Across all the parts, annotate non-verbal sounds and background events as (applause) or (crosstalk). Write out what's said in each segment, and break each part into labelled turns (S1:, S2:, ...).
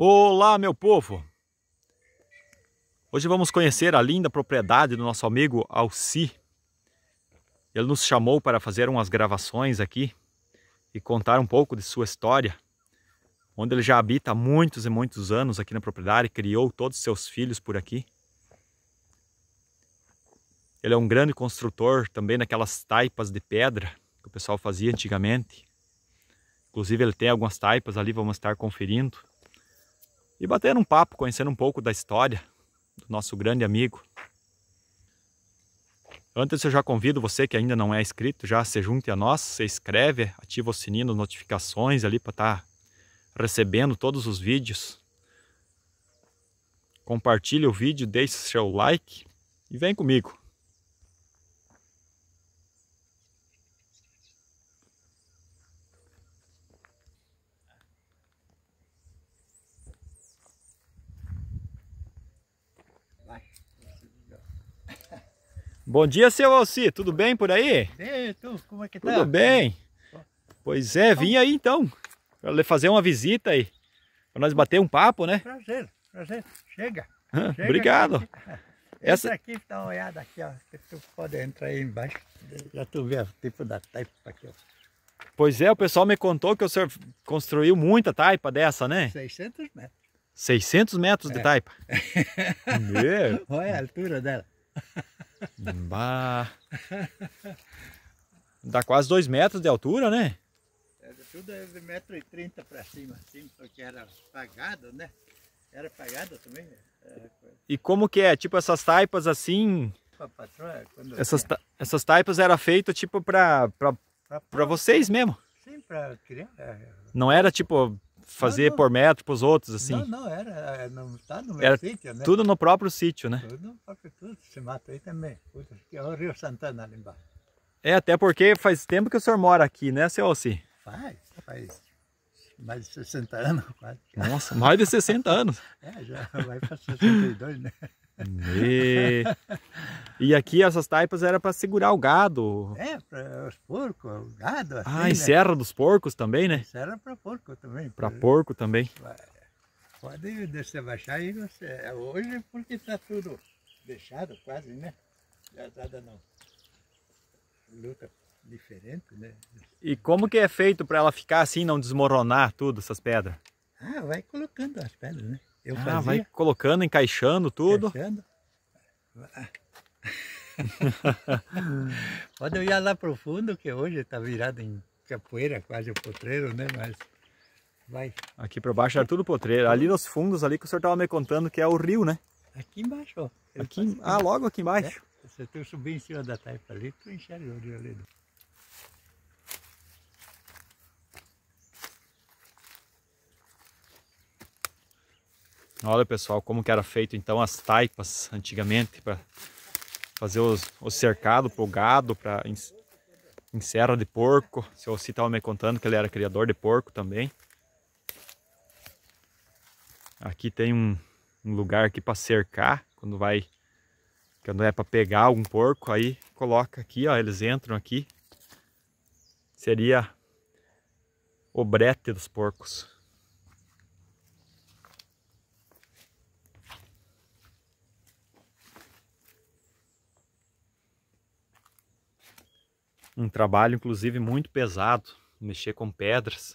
S1: Olá, meu povo! Hoje vamos conhecer a linda propriedade do nosso amigo Alci. Ele nos chamou para fazer umas gravações aqui e contar um pouco de sua história, onde ele já habita há muitos e muitos anos aqui na propriedade, criou todos os seus filhos por aqui. Ele é um grande construtor também daquelas taipas de pedra que o pessoal fazia antigamente. Inclusive ele tem algumas taipas ali, vamos estar conferindo e batendo um papo, conhecendo um pouco da história do nosso grande amigo. Antes eu já convido você que ainda não é inscrito, já se junte a nós, se inscreve, ativa o sininho das notificações ali para estar tá recebendo todos os vídeos. Compartilhe o vídeo, deixe seu like e vem comigo. Bom dia, seu Alci, tudo bem por aí?
S2: Sim, tu, como é que tá? Tudo bem.
S1: Pois é, vim aí então, para fazer uma visita aí, para nós bater um papo, né?
S2: Prazer, prazer. Chega. Ah, (laughs) Chega obrigado. Aqui. (laughs) Essa aqui dá uma olhada aqui, ó. Tu pode entrar aí embaixo. Já tu vê o tipo da taipa aqui, ó.
S1: Pois é, o pessoal me contou que o senhor construiu muita taipa dessa, né?
S2: 600 metros.
S1: 600 metros é. de taipa? (laughs) Meu.
S2: Olha a altura dela.
S1: Bah. Dá quase 2 metros de altura, né?
S2: Era é, tudo de 1,30m para cima, assim, porque era pagado, né? Era pagado também. Era... Né?
S1: E como que é? Tipo essas taipas assim... É essas, ta... essas taipas eram feitas tipo para pra... vocês mesmo?
S2: Sim, para criança. É.
S1: Não era tipo fazer não, por metro para os outros, assim? Não,
S2: não, era, é, não, tá no meu era sítio, né? Tudo no próprio sítio, né? Tudo no próprio tudo, esse mato aí também. Puta, aqui é o Rio Santana ali embaixo.
S1: É, até porque faz tempo que o senhor mora aqui, né, seu Alci?
S2: Faz, faz mais de 60 anos quase.
S1: Nossa, mais de 60 anos.
S2: é, já vai para 62, né? E,
S1: e aqui essas taipas era para segurar o gado.
S2: É, para os porcos, o gado. Assim, ah, e né? serra
S1: dos porcos também, né?
S2: Serra para porco também. Para
S1: porco também.
S2: Pode descer baixar e você. É hoje porque está tudo deixado quase, né? Nada tá não. Luta diferente, né?
S1: E como que é feito para ela ficar assim, não desmoronar tudo, essas pedras?
S2: Ah, vai colocando as pedras, né? Eu ah, fazia. vai
S1: colocando, encaixando tudo. Encaixando.
S2: (laughs) Quando eu ia lá pro fundo, que hoje está virado em capoeira, quase o potreiro, né? Mas vai.
S1: Aqui para baixo era tudo potreiro. Ali nos fundos, ali que o senhor estava me contando que é o rio, né? Aqui embaixo, ó. Aqui, ah, logo aqui embaixo.
S2: É? Se tu subir em cima da taipa ali, tu enxerga o rio ali.
S1: Olha pessoal como que era feito então as taipas antigamente para fazer os, o cercado para o gado, para encerra de porco. O senhor Ossi estava me contando que ele era criador de porco também. Aqui tem um, um lugar aqui para cercar, quando vai, quando é para pegar algum porco, aí coloca aqui, ó, eles entram aqui. Seria o brete dos porcos. um trabalho inclusive muito pesado, mexer com pedras.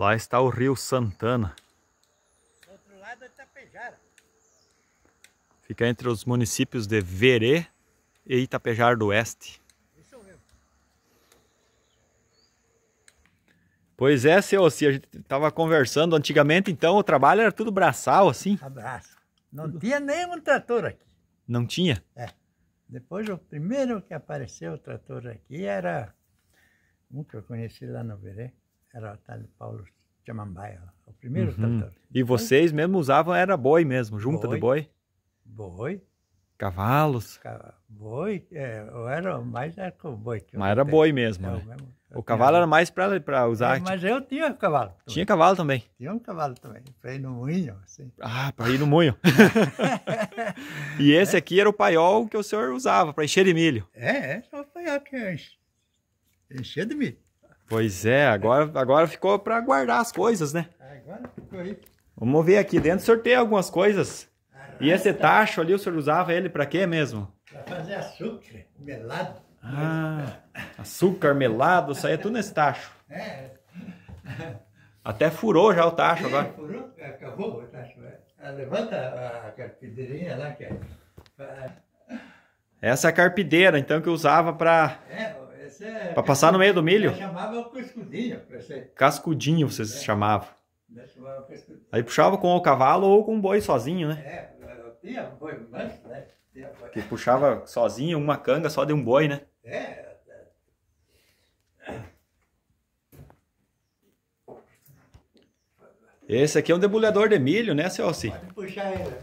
S1: Lá está o rio Santana.
S2: Do outro lado é Itapejara.
S1: Fica entre os municípios de Verê e Itapejara do Oeste. Isso mesmo. Pois é, seu, se a gente estava conversando antigamente, então o trabalho era tudo braçal, assim? Abraço. Não tudo. tinha nenhum trator aqui. Não tinha?
S2: É. Depois, o primeiro que apareceu o trator aqui era um que eu conheci lá no Verê era o de Paulo Chamambaia, o primeiro uhum. trator.
S1: E vocês mesmo usavam, era boi mesmo, junta boi, de boi? Boi. Cavalos?
S2: Boi, é, eu era mais era com boi.
S1: mas era boi mesmo, né? mesmo O cavalo tinha... era mais para é, usar. É,
S2: mas eu tinha cavalo. Também.
S1: Tinha cavalo também?
S2: Tinha um cavalo também,
S1: para ir no moinho. Assim. Ah, para ir no moinho. (laughs) e esse é. aqui era o paiol que o senhor usava para encher de milho?
S2: É, é só o paiol que enche.
S1: Encher de milho. Pois é, agora, agora ficou para guardar as coisas, né? É, agora ficou aí. Vamos ver aqui dentro, sorteio algumas coisas. Arrasta. E esse tacho ali, o senhor usava ele para quê mesmo?
S2: Para fazer açúcar melado.
S1: Ah, açúcar melado, saía é tudo nesse tacho. É. Até furou já o tacho agora.
S2: Furou, acabou o tacho. É. Ah, levanta a carpideirinha lá que é.
S1: Essa é a carpideira, então, que eu usava para...
S2: É, é, pra passar no meio do milho? chamava cascudinho. Você.
S1: Cascudinho vocês é. chamavam. Chamava Aí puxava com o cavalo ou com o boi sozinho, né?
S2: É, tinha boi manso, né? Tinha boi. Que
S1: puxava sozinho uma canga só de um boi, né? É. é. Esse aqui é um debulhador de milho, né, Celci? Pode puxar ele. Né?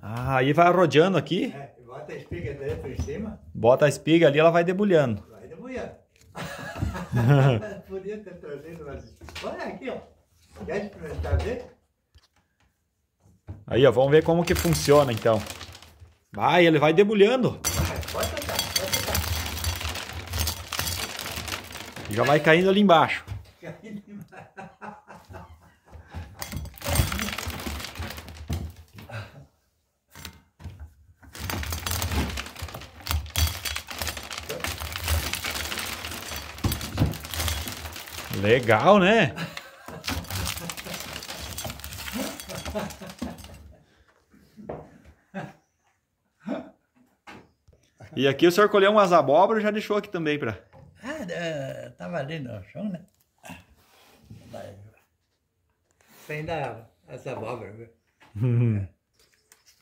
S1: Ah, aí vai rodeando aqui. É,
S2: bota a espiga dele por cima.
S1: Bota a espiga ali, ela vai debulhando aleluia. (laughs) Podia ter trazido, mas olha aqui, ó. Quer experimentar ver? Aí, ó, vamos ver como que funciona então. Vai, ele vai debulhando.
S2: pode tocar, pode tocar.
S1: Já vai caindo ali embaixo.
S2: Caindo embaixo.
S1: Legal, né? E aqui o senhor colheu umas abóboras e já deixou aqui também para.
S2: Ah, é, tava ali no chão, né? Sem dar as abóboras.
S1: Hum.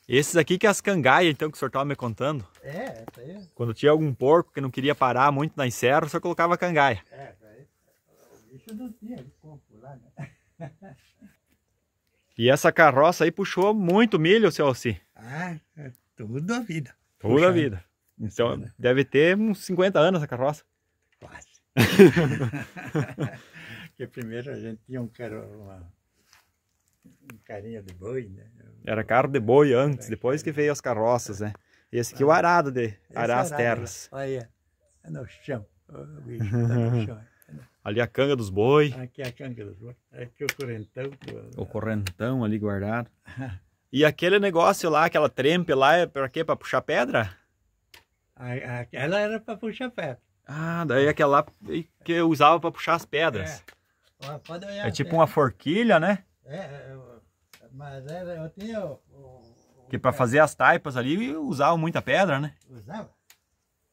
S1: Esses aqui que é as cangaias, então, que o senhor estava me contando.
S2: É, essa aí. É.
S1: Quando tinha algum porco que não queria parar muito na serra, o senhor colocava cangaia.
S2: É, isso não tinha de corpo lá, né? (laughs)
S1: E essa carroça aí puxou muito milho, seu Alci?
S2: Ah, é
S1: toda a vida. Toda a né? vida. Então, deve ter uns 50 anos essa carroça. Quase. (laughs)
S2: Porque primeiro a gente tinha um, caro, uma, um carinha de boi, né?
S1: Era carro de boi antes, depois que veio as carroças, né? Esse aqui é o ah. arado de arar as terras.
S2: Olha, é no chão. O bicho tá no chão.
S1: (laughs) Ali a canga dos boi. Aqui a canga dos boi. Aqui é o correntão. O correntão ali guardado. (laughs) e aquele negócio lá, aquela trempe lá, é pra quê? Pra puxar pedra? Aquela era pra puxar pedra. Ah, daí aquela lá que eu usava pra puxar as pedras. É, é tipo uma forquilha, né?
S2: É, é mas era, eu tinha o,
S1: o, Que pra fazer as taipas ali, usava muita pedra, né?
S2: Usava.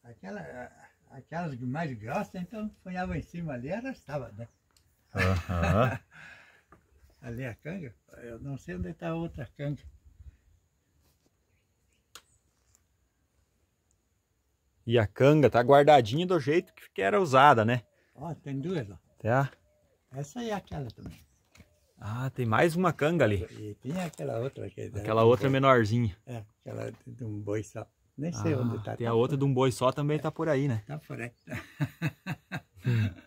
S2: Aquela, aquelas mais grossas, então punhava em cima ali e arrastava, né? Uhum. (laughs) ali a canga, eu não sei onde está a outra canga.
S1: E a canga tá guardadinha do jeito que era usada, né?
S2: Ó, tem duas lá. Tá. Essa e aquela também.
S1: Ah, tem mais uma canga ali.
S2: E tem aquela outra. aqui. É aquela outra menorzinha. É, aquela de um boi só. Nem sei ah, onde tá. Tem
S1: tá a outra de um boi só também tá por aí, né? Tá por aí. (laughs)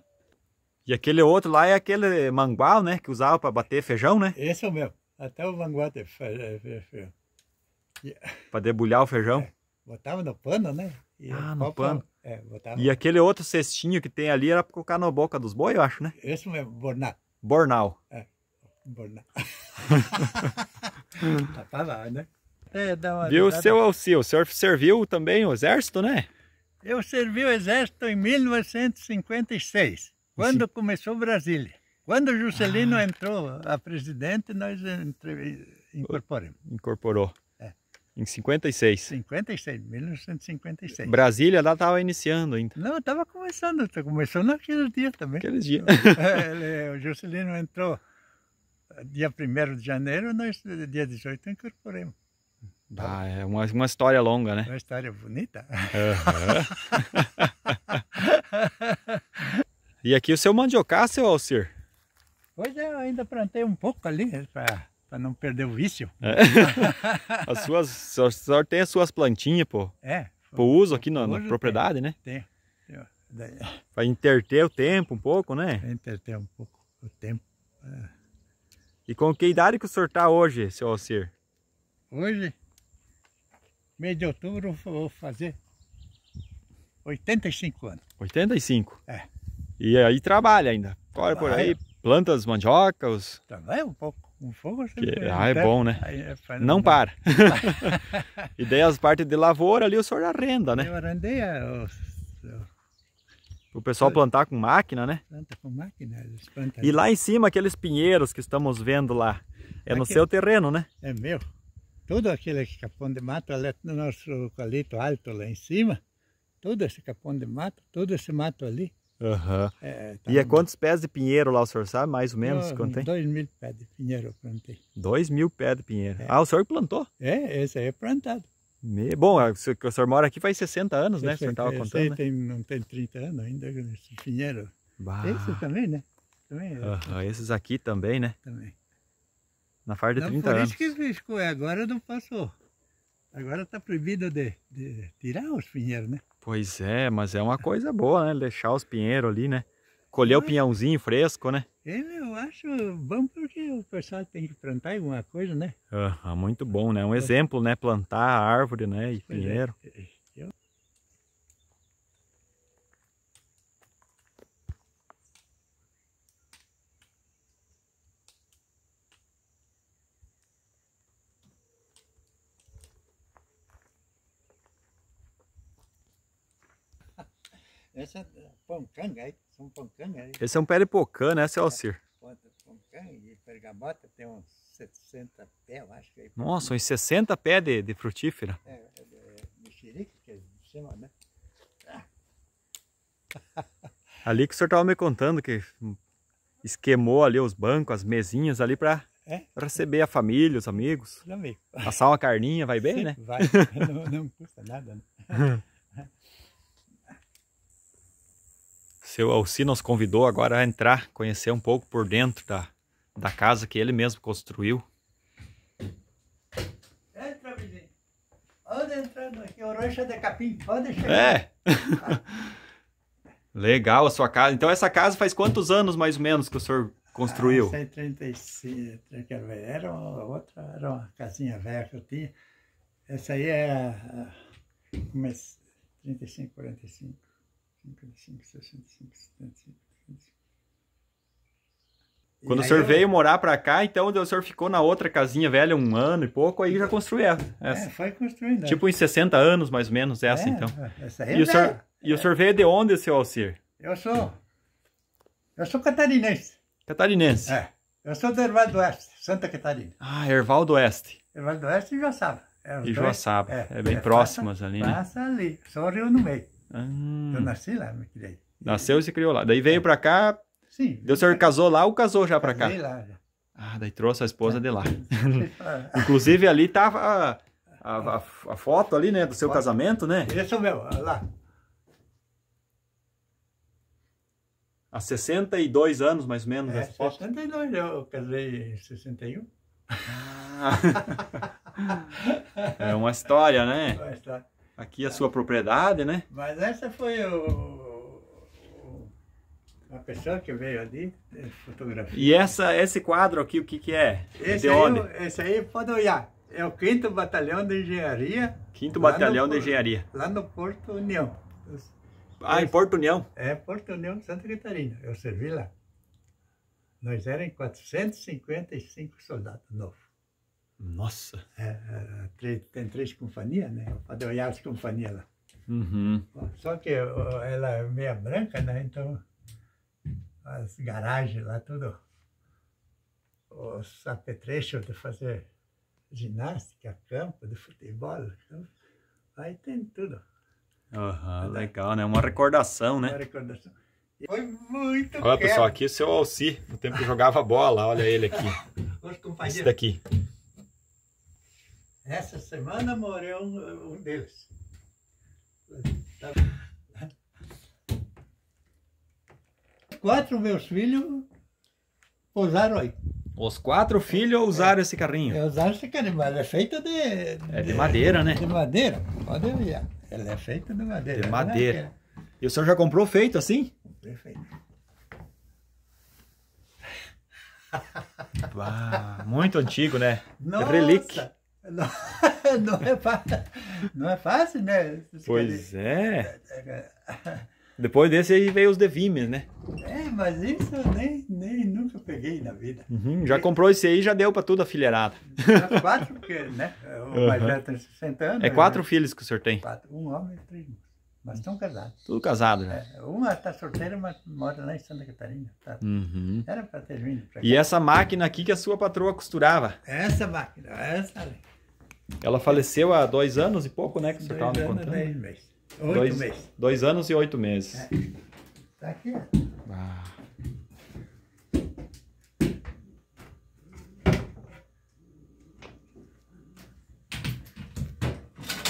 S1: e aquele outro lá é aquele mangual, né? Que usava para bater feijão, né? Esse é o meu.
S2: Até o mangual de é, é, é, feijão. (laughs)
S1: Para debulhar o feijão? É,
S2: botava no pano, né? E ah, no pano. É, botava... E aquele
S1: outro cestinho que tem ali era para colocar na boca dos bois eu acho, né? Esse mesmo, bornal. Bornal.
S2: É, bornal. (laughs)
S1: tá lá, né? É, Viu o seu auxílio? O senhor serviu também o exército, né?
S2: Eu servi o exército em 1956, quando Sim. começou Brasília. Quando Juscelino ah. entrou a presidente, nós incorporamos.
S1: Incorporou. É. Em 56.
S2: 56, 1956. Brasília
S1: lá estava iniciando ainda. Não,
S2: estava começando, tá começou naqueles dias também. Aqueles dias. o, (laughs) é, o Juscelino entrou dia 1 de janeiro, nós dia 18 incorporamos.
S1: Tá ah, é uma, uma história longa, né? Uma
S2: história bonita.
S1: Uhum. e aqui o seu mandiocá, seu Alcir?
S2: Pois é, eu ainda plantei um pouco ali né, para não perder o vício.
S1: É. (laughs) As suas, o senhor tem as suas plantinhas, pô. É. Pro uso aqui na, na propriedade, tem, né?
S2: Tem. tem.
S1: Para interter o tempo um pouco, né? Pra interter um pouco o tempo. É. E com que idade que o senhor tá hoje, seu Alcir? Hoje?
S2: mês de outubro vou fazer 85 anos.
S1: 85? É. E aí trabalha ainda. Corre por aí, planta as mandiocas.
S2: Também um pouco. Um fogo Que, ah, é terra. bom, né? Aí, é, não, não para.
S1: (laughs) e daí as partes de lavoura ali o senhor arrenda, né? Eu arrendei a, o pessoal plantar com máquina, né?
S2: Planta com máquina. Plantam... E lá em
S1: cima, aqueles pinheiros que estamos vendo lá, é Aqui... no seu terreno, né?
S2: É meu todo aquele capão de mato, no nosso eucalipto alto lá em cima, todo esse capão de mato, todo esse mato ali. Uhum. É, tá e é
S1: quantos pés de pinheiro lá o senhor sabe, mais ou menos? Eu, quanto tem?
S2: Dois mil pés de pinheiro eu plantei.
S1: Dois mil pés de pinheiro. É. Ah, o senhor plantou? É, esse aí é plantado. Me... Bom, é, o senhor, o senhor mora aqui faz 60 anos, 60, né? O senhor estava contando. né?
S2: tem, não tem 30 anos ainda, esse pinheiro. Bah. Esse também, né? Também é... uhum,
S1: esses aqui também, né? Também. Na faixa de 30 anos. Por
S2: isso que riscou, é, agora não passou. Agora está proibido de, de, tirar os pinheiros, né?
S1: Pois é, mas é uma coisa boa, né? Deixar os pinheiros ali, né? Colher mas, o pinhãozinho fresco, né?
S2: É, eu acho bom porque o pessoal tem que plantar alguma coisa, né?
S1: Ah, muito bom, né? Um é. exemplo, né? Plantar árvore, né? E pinheiro.
S2: É. Essa é pancanga, aí, é? são pancanga. Aí. É?
S1: Esse é um peripocã, né, é seu Alcir?
S2: Pancanga e pergamota tem uns 60 pés, eu acho. Aí, é Nossa, uns
S1: 60 pés de, de frutífera.
S2: É, é, é mexerica, que é de cima, né? Ah.
S1: (laughs) ali que o senhor estava me contando que esquemou ali os bancos, as mesinhas ali para é? receber a família, os amigos. Os Passar uma carninha, vai bem, Sim, né? Vai, (laughs) não, não custa nada. Né? (laughs) seu Alci nos convidou agora a entrar, conhecer um pouco por dentro da, da casa que ele mesmo construiu. Entra, vizinho. Anda entrando aqui, orancha é de capim, pode chegar. É. (laughs) Legal a sua casa. Então essa casa faz quantos anos mais ou menos que o senhor construiu? Ah,
S2: 135, Era uma, outra, era uma casinha velha que eu tinha. Essa aí é
S1: comecei, 35, 45. 55, 65, 75, Quando o senhor eu... veio morar para cá, então o senhor ficou na outra casinha velha um ano e pouco, aí já construiu essa. É, foi construindo. É. Tipo em 60 anos, mais ou menos, essa é, então. É, essa aí e, é o senhor, é. e o é. senhor veio de onde, seu Alcir?
S2: Eu sou. Eu sou catarinense. Catarinense? É. Eu sou do Ervaldo Oeste, Santa Catarina.
S1: Ah, Ervaldo Oeste.
S2: Ervaldo Oeste e Joaçaba. É, e Joaçaba. É, é bem próximas ali, passa né? Passa ali, só o rio no meio. Ah. Eu nasci lá, me criei.
S1: Nasceu e se criou lá. Daí veio é. pra cá. Sim. Deu senhor casou lá ou casou já pra cá? lá. Já. Ah, daí trouxe a esposa é. de lá. (laughs) É. Inclusive ali tava tá a, a, a, foto ali, né? Do seu foto. casamento, né? Esse é o meu, lá. Há 62 anos, mais ou menos, é, essa
S2: foto. 62, eu casei em 61.
S1: Ah. (laughs) é uma história, né? É uma história aqui a sua propriedade, né?
S2: Mas essa foi o, o a pessoa que veio ali eh, fotografia.
S1: E essa, esse quadro aqui, o que que é? Esse, aí,
S2: esse aí pode olhar. É o 5 Batalhão de Engenharia.
S1: 5 Batalhão no, de Engenharia.
S2: Lá no Porto União. Ah, em Porto União? É, Porto União, Santa Catarina. Eu servi lá. Nós éramos 455 soldados novos. Nossa! É, é tem três companhias, né? A Deoiás Companhia lá. Uhum. Só que ela é meia branca, né? Então, as garagens lá, tudo. Os apetrechos de fazer ginástica, campo de futebol. Campo, então, aí tem tudo.
S1: Uhum, legal, né? Uma recordação, né? Uma recordação.
S2: Foi muito Olha, pessoal, aqui
S1: é o seu Alci, no tempo que jogava bola. Olha ele aqui. (laughs) Esse daqui.
S2: Essa semana morreu um, um deles. Tá quatro meus filhos pousaram aí. Os quatro filhos usaram é, esse
S1: carrinho? É, usaram esse carrinho, mas é feito de... É de, de madeira, né? De madeira, pode ver. Ela é feita
S2: de madeira. De madeira.
S1: E o senhor já comprou feito assim? Perfeito. (laughs) muito antigo, né? Nossa! relíquia.
S2: Não, (laughs) não, é, fácil, não é fácil, né?
S1: Pois é. É, é, é. Depois desse aí veio os devimes, né?
S2: É, mas isso eu nem, nem nunca peguei na vida.
S1: Uhum, já comprou esse aí já deu para tudo afilherada. Já quatro, porque,
S2: né? O uhum. mais velho tem 60 anos. É quatro né? filhos
S1: que o senhor tem? Quatro,
S2: um homem e três Mas estão casados. Tudo casado, né? É, uma está solteira, mas mora lá em Santa Catarina. Tá? Uhum. Era para ter vindo cá. E essa máquina
S1: aqui que a sua patroa costurava? Essa máquina, essa ali. Ela faleceu há dois anos e pouco, né? Que você estava me contando. Dois anos e meses. Oito dois, meses. Dois anos e oito meses. É. Tá aqui, ó. Ah.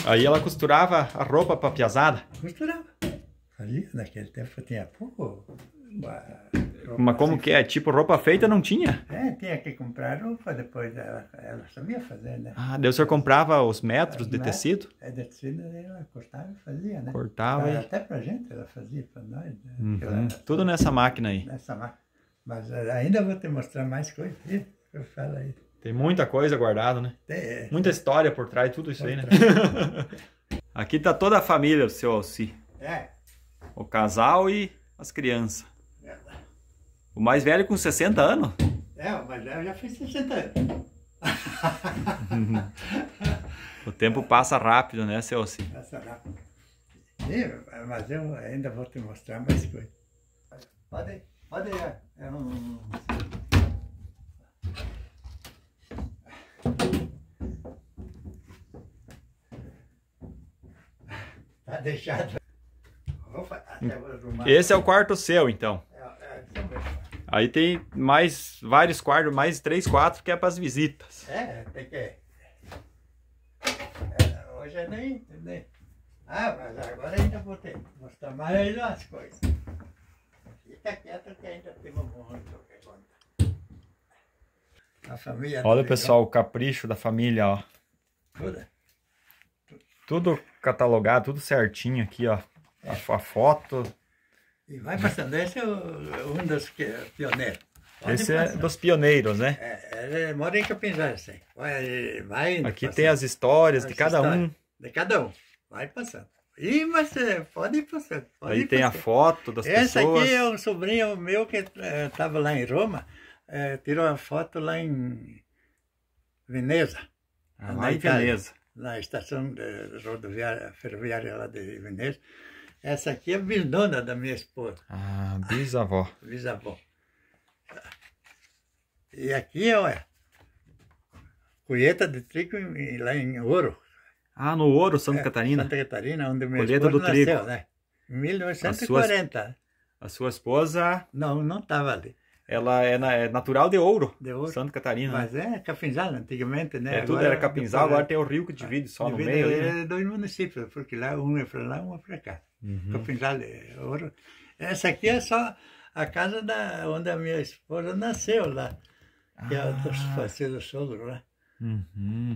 S1: Aí ela costurava a roupa para piazada? Costurava. Ali, naquele tempo, tinha pouco mas como assim, que é? Tipo, roupa feita não tinha? É, tinha que comprar
S2: roupa, depois ela, ela sabia fazer, né? Ah, daí o senhor comprava os metros de metros, é? tecido? É, de tecido ela cortava e fazia, né? Cortava ela, e... Até pra gente ela fazia, pra nós. Né?
S1: Uhum. Ela, Tudo nessa máquina aí.
S2: Nessa máquina. Mas eh, ainda vou te mostrar mais coisas, eu falo aí.
S1: Tem muita coisa guardada, né? Tem. É. Muita história por trás, tudo isso aí, né? (laughs) Aqui tá toda a família do seu Alci. É. O casal e as crianças. O mais velho com 60 anos?
S2: É, o mais velho já fez 60 anos.
S1: (laughs) o tempo passa rápido, né, Celso? Passa rápido.
S2: Sim, mas eu ainda vou te mostrar mais coisas. Pode ir, pode ir. É, é um... Tá deixado. Esse é o
S1: quarto seu, então. É,
S2: é,
S1: Aí tem mais vários quartos, mais três, quatro que é para as visitas.
S2: É, tem que. É, hoje é nem, nem. Ah, mas agora ainda vou ter. Mostrar mais ainda as coisas. Fica quieto que ainda tem um monte. contar.
S1: A família. Olha tá pessoal, o capricho da família, ó. Tudo. Tudo catalogado, tudo certinho aqui, ó. É. A, a foto.
S2: E vai passando. Esse é um dos pioneiros. Esse é
S1: dos pioneiros, né?
S2: É, mora em Capinzança.
S1: Vai, vai indo, Aqui passando. tem as histórias as de cada histórias. um.
S2: De cada um. Vai passando. Ih, mas pode ir passando. Pode Aí ir tem passando. a
S1: foto das Essa pessoas. Esse aqui
S2: é um sobrinho meu que estava eh, é, lá em Roma. É, tirou uma foto lá em Veneza. Ah, lá em Veneza. Na estação rodoviária, ferroviária lá de Veneza. Essa aqui é a bisdona da minha esposa.
S1: Ah, bisavó. (laughs)
S2: bisavó. E aqui, olha, colheita de trigo em, lá em Ouro. Ah, no Ouro, Santa é, Catarina? Santa Catarina,
S1: onde minha colheita esposa do nasceu, trigo. né? Em 1940. A sua, a sua esposa... Não, não estava ali. Ela é, na, é, natural de ouro, de ouro, Santa Catarina. Né? Mas né? é capinzal antigamente, né? É, tudo agora, era capinzal, agora é tem o rio que divide só divide no meio. É né?
S2: dois municípios, porque lá um é para lá, um é para cá. Uhum. Capinjalho. Ouro. Essa aqui é só a casa da, onde a minha esposa nasceu lá. Que é ah. é dos do sogro lá.
S1: Né? Uhum.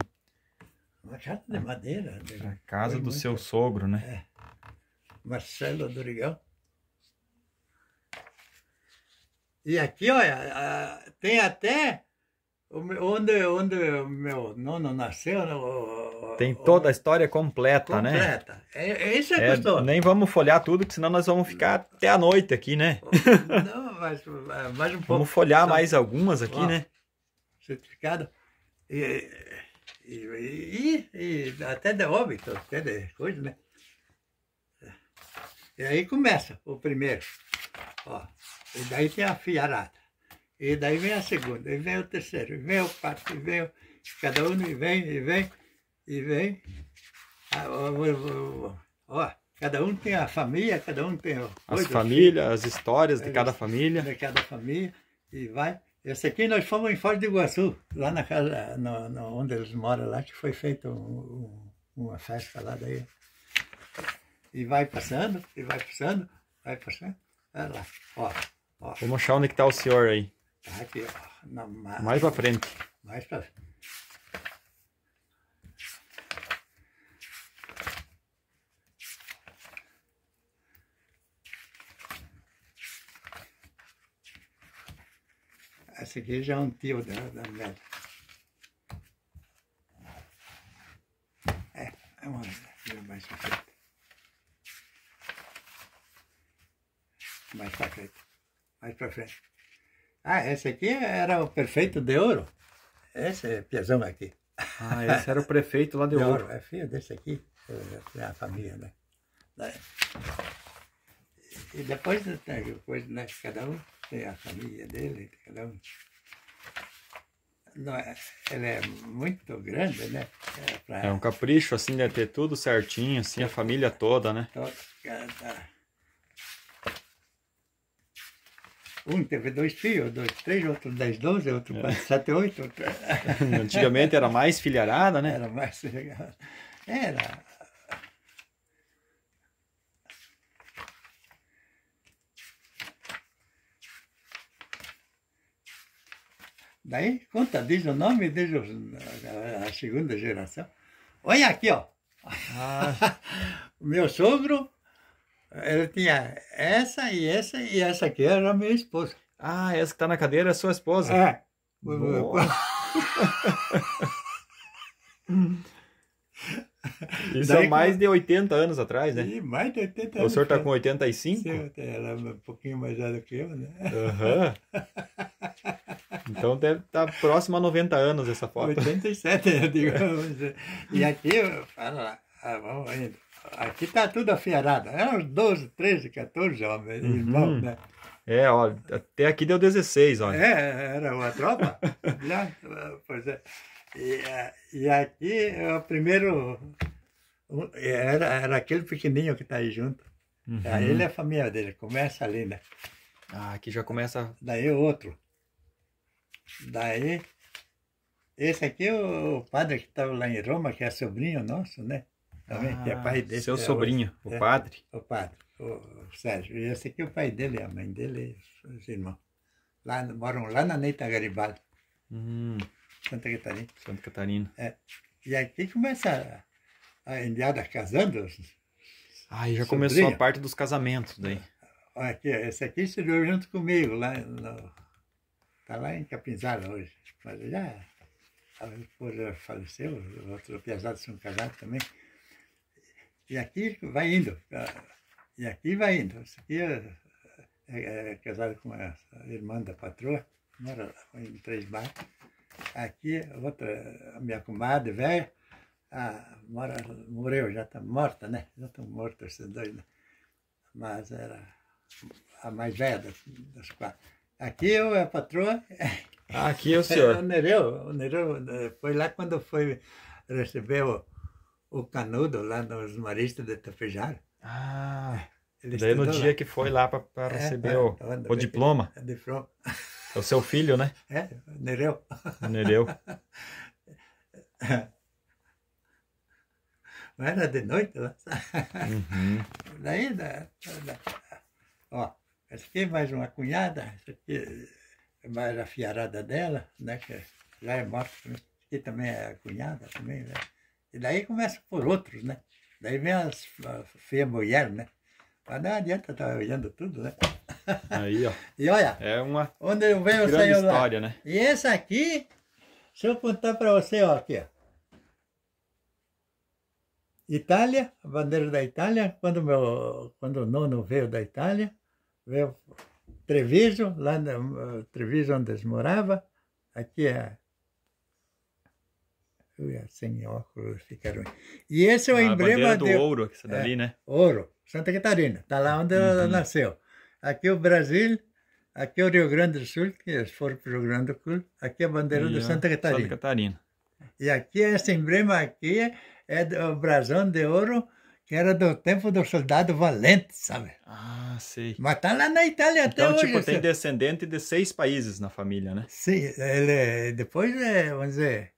S2: Uma casa de madeira. De... A casa Foi do muito...
S1: seu sogro, né?
S2: É. Marcelo Durigão. E aqui, olha, tem até Onde, onde meu nono
S1: nasceu. Né? O, Tem toda o, a história completa, completa. né? Completa.
S2: É, é isso é, é Nem
S1: vamos folhar tudo, porque senão nós vamos ficar até a noite aqui, né? Não, mas é, mais um pouco. Vamos folhar mais algumas aqui, né?
S2: Certificado. E, e, e, e, até de óbito, até de coisa, né? E aí começa o primeiro. Ó, e daí tem a fiarada. E daí vem a segunda, e vem o terceiro, e vem o quarto, e vem o... Cada um e vem, e vem, e vem. Ah, cada um tem a família, cada um tem... Ó, as assim, famílias, as histórias de cada é, família. De cada família, e vai. Esse aqui nós fomos em Foz do Iguaçu, lá na casa, no, no, onde eles moram lá, que foi feita um, um, uma festa lá daí. E vai passando, e vai passando, vai passando. Olha lá,
S1: ó, mostrar onde está o senhor aí. Aqui, ó.
S2: Na, mais mais para frente. Mais para frente. Essa aqui já é um tio da, da mulher. É, é uma filha é mais para frente. Mais pra frente. Mais pra frente. Ah, esse aqui era o prefeito de ouro. Esse é piazão aqui. Ah, esse era o prefeito lá de, (laughs) de ouro. ouro. É filho desse aqui. É, é a família, né? E depois, né, depois né, cada um tem a família dele, cada um. Não, é, ele é muito grande, né? É, pra... é um
S1: capricho, assim, de ter tudo certinho, assim, a família toda, né?
S2: Toda, cada... Um teve dois filhos, dois, três, outro dez, doze, outro é. sete, oito. Outro... (laughs) Antigamente
S1: era mais filharada, né? Era mais Era.
S2: Daí, conta, diz o nome, diz a, a segunda geração. Olha aqui, ó. Ah. (laughs) Meu sogro ela tinha essa e essa e essa aqui era a minha esposa.
S1: Ah, essa que está na cadeira é a sua esposa? É. (laughs) Isso Daí, é mais de 80 anos atrás, né? mais de 80 anos. O senhor está né? com 85? Sim, ela é um pouquinho mais velha que eu, né? Uhum. Então deve estar tá próximo a 90 anos essa foto. 87, eu digo. E aqui, fala
S2: lá, ah, vamos indo. Aqui tá tudo afiarado. Eram é uns 12, 13, 14 homens, uhum. né?
S1: É, ó, até aqui deu 16, olha.
S2: É, era uma tropa. (laughs) né? Pois é. E, é, e aqui é o primeiro. Era, era aquele pequenininho que tá aí junto. Uhum. Aí ele é a família dele, começa ali, né? Ah, aqui já começa. Daí outro. Daí. Esse aqui é o padre que estava tá lá em Roma, que é sobrinho nosso, né? Tá ah, é pai dele. Seu é sobrinho, o é, padre? É, o padre, o, o Sérgio. E esse aqui é o pai dele, a mãe dele, os irmãos. Lá, moram lá na Neita Garibaldi. Hum. Santa Catarina. Santa Catarina. É. E aqui começa a, a enviada casando.
S1: Ah, já sobrinho. começou a parte dos casamentos daí.
S2: Aqui, esse aqui estudou junto comigo, lá no, tá lá em Capinzara hoje. Mas já a esposa faleceu, o outro pesado são casados também. E aqui vai indo. Ah, e aqui vai indo. Isso aqui é, é, é casado com a irmã da patroa, mora em Três Barcos. Aqui, outra, a minha comadre velha, ah, mora, morreu, já está morta, né? Já estão tá mortos esses dois, né? Mas era a mais velha das, das quatro. Aqui eu, a patroa. Ah, aqui é o senhor. (laughs) o Nereu, o Nereu eh, foi lá quando foi receber o o Canudo, lá nos maristas de Tafejar. Ah, ele daí no dia lá. que foi lá para é, receber é, o, é, o é diploma.
S1: diploma. É o seu filho, né? É, Nereu. Nereu. Não
S2: (laughs) era de noite
S1: lá. Uhum.
S2: (laughs) Daí, da, da, ó, essa aqui é mais uma cunhada, essa aqui é mais a fiarada dela, né? Que já é morta. Né? Aqui também é a cunhada também, né? E daí começa por outros, né? Daí vem as, as feia mulher, né? Mas não adianta estar tá olhando tudo, né? Aí, ó. (laughs) e olha. É uma onde eu venho, grande eu história, né? E essa aqui, se eu contar para você, ó, aqui, ó. Itália, a bandeira da Itália, quando, meu, quando o nono veio da Itália, veio Treviso, lá no Treviso onde eles morava, aqui é sem óculos ficaram. E esse é o a emblema do de... ouro, que é, dali, né? Ouro, Santa Catarina, está lá onde uhum. ela nasceu. Aqui o Brasil, aqui é o Rio Grande do Sul, que eles foram para o Rio Grande do Sul, aqui é a bandeira e, de Santa Catarina. Santa Catarina. E aqui, esse emblema aqui é o brasão de ouro, que era do tempo do soldado valente,
S1: sabe? Ah, sei. Mas tá lá na Itália então, até hoje. Então, tipo, tem descendente de seis países na família, né?
S2: Sim, ele depois, é, vamos dizer,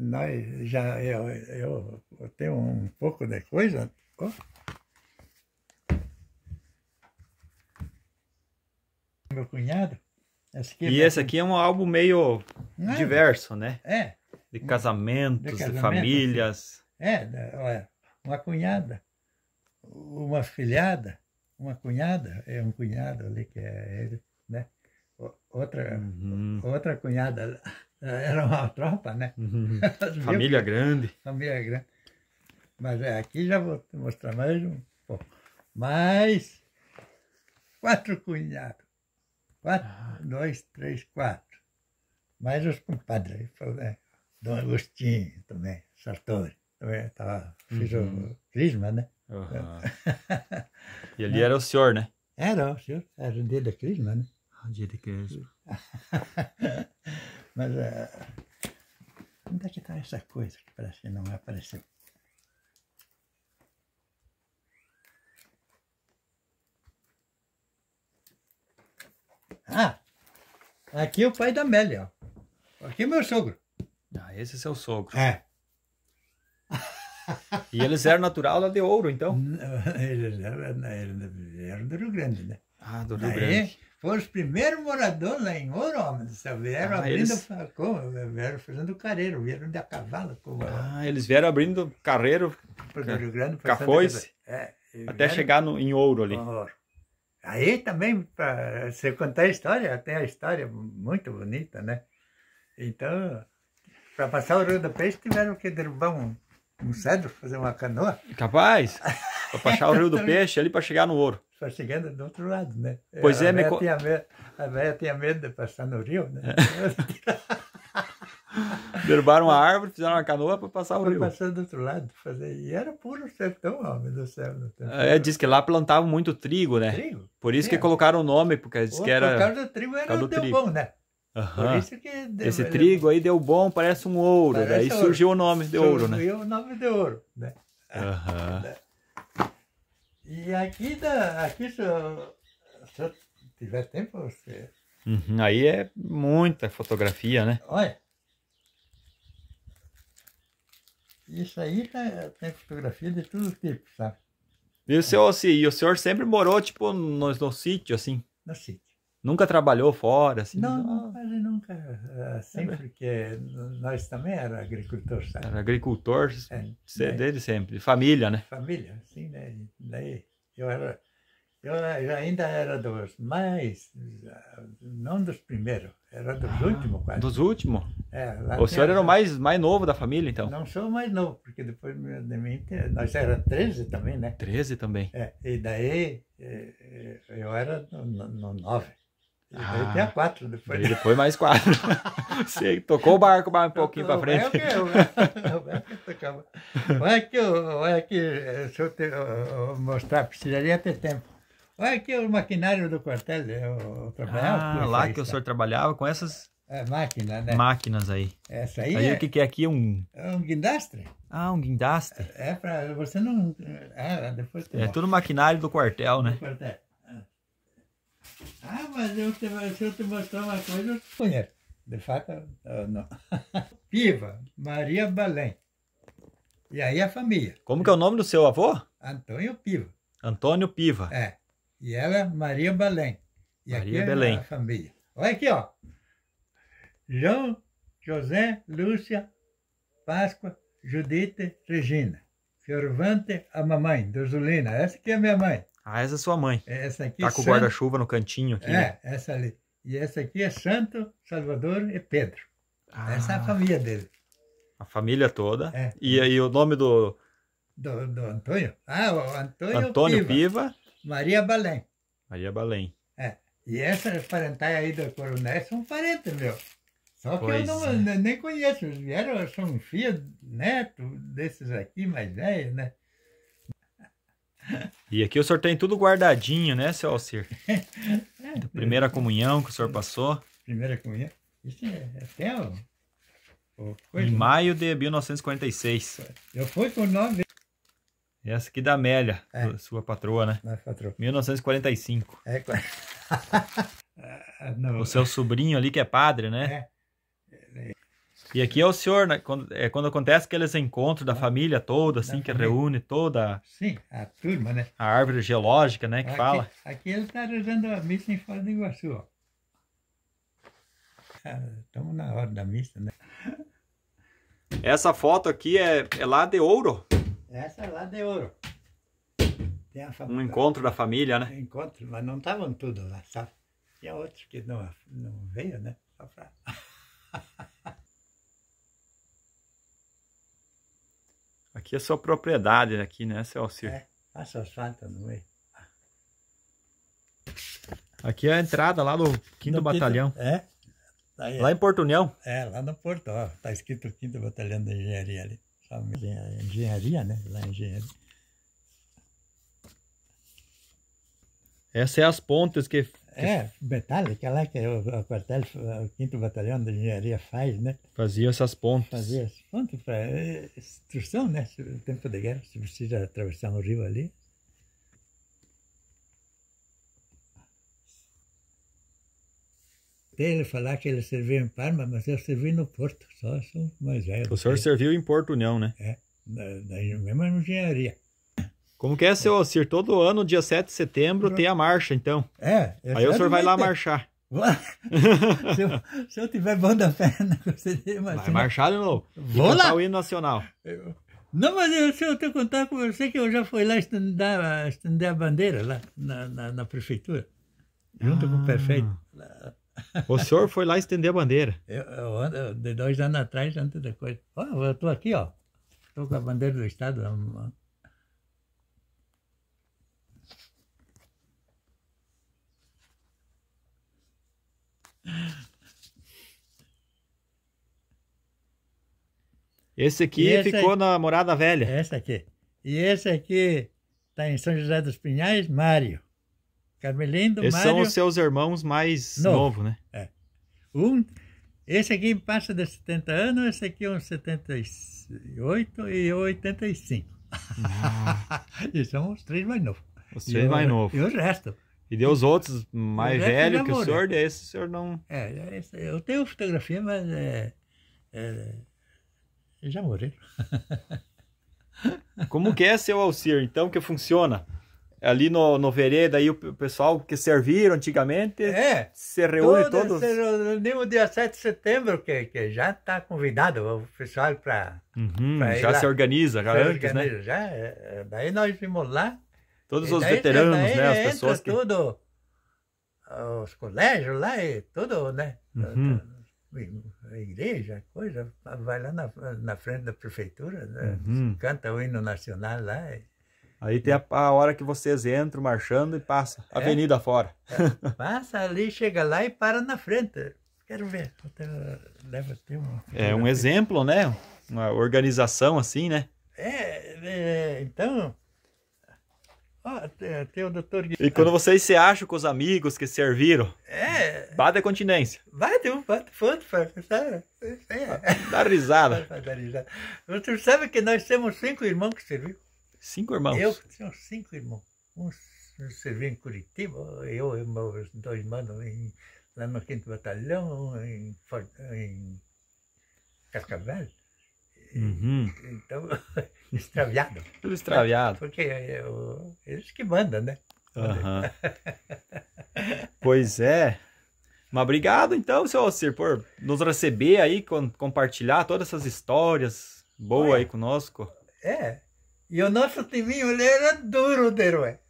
S2: nós já eu, eu, eu tenho um pouco de coisa. Oh. Meu cunhado. É
S1: e esse aqui é um álbum meio Não, é? diverso, né? É. De casamentos, de, casamento, de famílias. Assim. É, né,
S2: olha, uma cunhada, uma filhada, uma cunhada, é um cunhado ali que é ele, né? Outra, uhum. outra cunhada é, era uma (laughs) tropa, né? Uhum. (laughs) Família grande. Família grande. Mas é, aqui já vou mostrar mais um pouco. Mais quatro cunhados. Quatro, ah. dois, três, quatro. Mais os compadres. Né? Dom Agostinho também, Sartori. Também tava, fiz uhum. o crisma, né?
S1: Uhum. (laughs) e ali era o senhor, né? Era o senhor.
S2: Era o dia da crisma, né? O ah, dia da crisma. Mas uh, onde é que está essa coisa que parece que não apareceu? Ah, aqui é o pai da Amélia, ó. Aqui é meu sogro.
S1: Ah, esse é seu sogro. É. (laughs) e
S2: eles eram natural lá de ouro, então? Não, (laughs) eles eram, eles eram do Rio Grande, né? Ah, do Rio Daí, Grande. Foram os primeiros moradores lá em Ouro, homens. Vieram ah, abrindo, eles... como, vieram fazendo carreiro, vieram de a cavalo. Como, ah,
S1: eles vieram abrindo carreiro, cafões, é, até chegar no, em Ouro ali.
S2: Ouro. Aí também, para você contar a história, tem a história muito bonita, né? Então, para passar o Rio do Peixe, tiveram que derrubar um, um cedro, fazer uma canoa.
S1: Capaz! (laughs) Para passar o Rio do então, Peixe ali para chegar no ouro só
S2: chegando do outro lado, né? Pois é, a é, me... tinha medo, A velha tinha medo de passar no rio, né? (laughs)
S1: Derrubaram a árvore,
S2: fizeram uma canoa para passar o Foi rio. Passando do outro lado, fazer. E era puro sertão, homem do céu.
S1: É, diz que lá plantavam muito trigo, né? Trigo. Por isso Sim, que colocaram o nome, porque diz que era. Por causa do trigo era do deu trigo. bom, né? Uhum. Por isso que deu, Esse trigo aí deu bom, parece um ouro. Né? Parece Daí ouro. surgiu o nome de surgiu ouro, né? Surgiu
S2: o nome de ouro, né?
S1: Uhum. (laughs)
S2: E aqui, da, aqui se, eu, se eu tiver tempo, você.
S1: Uhum, aí é muita fotografia, né?
S2: Olha. Isso aí tá, tem fotografia de todo tipo, sabe?
S1: E o senhor, se, assim, o senhor sempre morou, tipo, no, no sítio, assim? No sítio. Nunca trabalhou fora? Assim,
S2: não, não, quase nunca. Eh, sempre que nós também era agricultor, sabe?
S1: Era agricultor é, né? sempre, família, né?
S2: Família, sim, né? Daí eu era, eu ainda era dos mais, não dos primeiros, era dos ah, últimos quase. Dos últimos? É, o senhor era o
S1: mais, mais novo da família, então?
S2: Não sou o mais novo, porque depois de mim, nós era 13 também, né? 13 também.
S1: É, e daí
S2: eh, eh, eu era no, no 9. Daí ah. tem a quatro depois. Depois mais quatro. Você (laughs) tocou o barco mais um pouquinho para frente. É o é que tocava. Olha que, olha aqui, eh, se eu, te, eu eh, eh, mostrar, precisaria ter tempo. Olha aqui o maquinário do quartel, eu, trabalhava. Ah, lá que aí, o senhor trabalhava com essas... É, máquina, né? Máquinas aí.
S1: Essa aí, aí é... o que, que é aqui? Um...
S2: É um guindastre. Ah, um guindastre. É, é para você não... Ah, depois É tudo
S1: maquinário do quartel, né? Do
S2: quartel. Ah, mas eu te, se eu te mostrar uma coisa, eu conheço. De fato, não. Piva, (laughs) Maria Balém.
S1: E aí a família. Como que é o nome do seu avô? Antônio Piva. Antônio Piva.
S2: É. E ela, é Maria Balém.
S1: E Maria aqui é Belém. a
S2: família. Olha aqui, ó. João, José, Lúcia, Páscoa, Judite, Regina. Fiorvante, a mamãe, Dozulina. Essa
S1: aqui é a minha mãe. Ah, essa é sua mãe. Essa aqui tá com o guarda-chuva no cantinho aqui. Né? É, né?
S2: essa ali. E essa aqui é Santo, Salvador e Pedro. Ah, essa é a ah. família dele.
S1: A família toda. É. E aí o nome do...
S2: do... Do, Antônio? Ah, o Antônio, Antônio Piva. Piva. Maria Balém.
S1: Maria Balém.
S2: É. E essa parentais aí do coronel são parentes, meu. Só que pois eu não, é. nem conheço. Eles vieram, são filhos, neto desses aqui mais velhos, né?
S1: E aqui o senhor tem tudo guardadinho, né, seu Alcir? (laughs) Da primeira comunhão que o senhor passou. Primeira comunhão?
S2: Isso é, é até o, coisa, Em né?
S1: maio de 1946.
S2: Eu fui por nove
S1: Essa aqui da Amélia, é. sua patroa, né? Nossa patroa. 1945. É, claro. (laughs) Ah, o seu sobrinho ali que é padre, né? É. E aqui é o senhor, né? quando, é quando acontece aqueles encontros da ah. família toda, assim, que família. reúne toda. Sim, a turma, né? A árvore geológica, né? Que aqui, fala.
S2: Aqui ele está rezando a missa em Fora do Iguaçu, ó.
S1: Estamos ah, na hora da missa, né? Essa foto aqui é, é lá de ouro. Essa é lá de ouro. um encontro da família, né? Um encontro, mas não estavam tudo lá, sabe? Tinha outros que não, não veio, né? Só pra... (laughs) Aqui é sua propriedade aqui, né, seu Alcir? É, a tá
S2: sua santa no meio. É?
S1: Aqui é a entrada lá
S2: do 5 Batalhão. é? Tá aí, lá em Porto União? É, lá no Porto, ó. Tá escrito 5 Batalhão da Engenharia ali. Engenharia, né? Lá é engenharia.
S1: Essas é as pontas que. É,
S2: metálica é lá que é o, o quartel, o quinto batalhão de engenharia faz, né?
S1: Fazia essas pontes. Fazia as pontes para
S2: instrução, é, né? No tempo de guerra, se precisa atravessar um rio ali. Ele falar que ele serviu em Parma, mas eu servi no Porto, só sou mais
S1: velho. O senhor serviu em Porto União, né? É, na, na mesma engenharia. Como que é, seu Alcir? Todo ano, dia 7 de setembro, tem a marcha, então. É. é Aí o senhor vai lá marchar. (laughs)
S2: se, eu, se, eu, tiver banda perna, você
S1: imagina. Vai marchar de novo. Vou lá. o hino nacional.
S2: Não, mas eu, se eu te contar com você que eu já fui lá estender, estender a bandeira lá na, na, na prefeitura, junto ah. com o ah. prefeito.
S1: O senhor foi lá estender a bandeira?
S2: Eu, eu, de dois anos atrás, antes da coisa. Ó, eu estou aqui, ó. Estou com a bandeira do Estado. Ó.
S1: Esse aqui esse ficou aqui, na Morada Velha. Esse aqui. E esse aqui
S2: está em São José dos Pinhais, Mário. Carmelindo, Esses Mário. são os seus irmãos
S1: mais novo, novo né?
S2: É. Um, esse aqui passa de 70 anos, esse aqui é uns 78 e 85. Ah. Uhum. (laughs) e são os três mais novos. Os três e mais novos. E o resto. E deu os outros mais é velhos que o senhor, né? desse o senhor não. É, é eu tenho fotografia, mas. É, é, já
S1: morri. (laughs) Como que é seu Alcir, então, que funciona? Ali no, no vereda, aí o pessoal que serviram antigamente é, se reúne todo, todos.
S2: No dia 7 de setembro, que, que já está convidado o pessoal para. Uhum, já lá. se organiza, né? já se antes, organiza, né? Já, é, daí nós vimos lá
S1: Todos os daí, veteranos, daí, né? As pessoas que...
S2: tudo, os colégios lá e tudo, né? Uhum. A igreja, coisa, vai lá na, na frente da prefeitura, né? uhum. canta o hino nacional lá. E...
S1: Aí tem a, a, hora que vocês entram marchando e passa, é, avenida fora. É,
S2: passa ali, chega lá e para na frente. Quero ver. Leva até
S1: É um exemplo, né? Uma organização assim, né?
S2: é, é então tem, tem o doutor Guilherme. E quando vocês
S1: se acham com os amigos que serviram, é. bate a continência.
S2: Bada, bate, bate, bate sabe? É.
S1: Dá risada.
S2: (laughs) Dá risada. Você sabe que nós temos cinco irmãos que serviram? Cinco irmãos? Eu tenho cinco irmãos. Um serviu em Curitiba, eu e meus dois irmãos em, lá no 5 Batalhão, em, em Cascavel. Uhum. Então, (laughs) extraviado. Tudo extraviado. Porque eu, é, é eles que mandam, né? Uhum.
S1: (laughs) pois é. Mas obrigado então, seu Alcir, por nos receber aí, compartilhar todas essas histórias boas aí conosco.
S2: É. E o nosso timinho ele era duro, Deroé.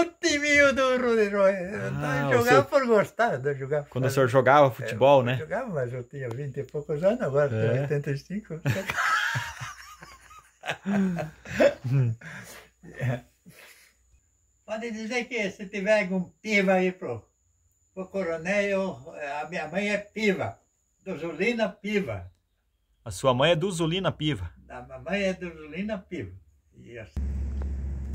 S2: O timinho duro, Deroé. Ah, jogava seu... por gostar. de jogar Quando o senhor jogava é, futebol, é, né? Eu jogava, mas eu tinha 20 e poucos anos, agora é. tenho 85. (laughs) Pode dizer que se tiver algum piva aí pro, pro coronel, eh, a minha mãe é piva, do Zulina Piva.
S1: A sua mãe é do Zulina Piva? A minha mãe é do Zulina Piva. Yes.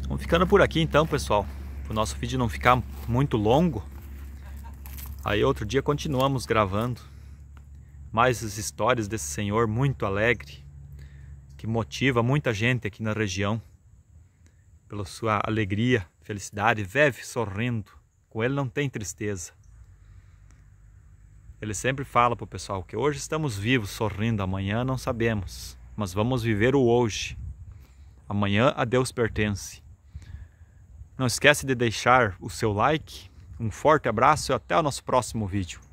S1: Vamos ficando por aqui então, pessoal. Para o nosso vídeo não ficar muito longo. Aí outro dia continuamos gravando mais as histórias desse senhor muito alegre que motiva muita gente aqui na região pela sua alegria, felicidade, vive sorrindo. Com ele não tem tristeza. Ele sempre fala para o pessoal que hoje estamos vivos, sorrindo, amanhã não sabemos, mas vamos viver o hoje. Amanhã a Deus pertence. Não esquece de deixar o seu like. Um forte abraço e até o nosso próximo vídeo.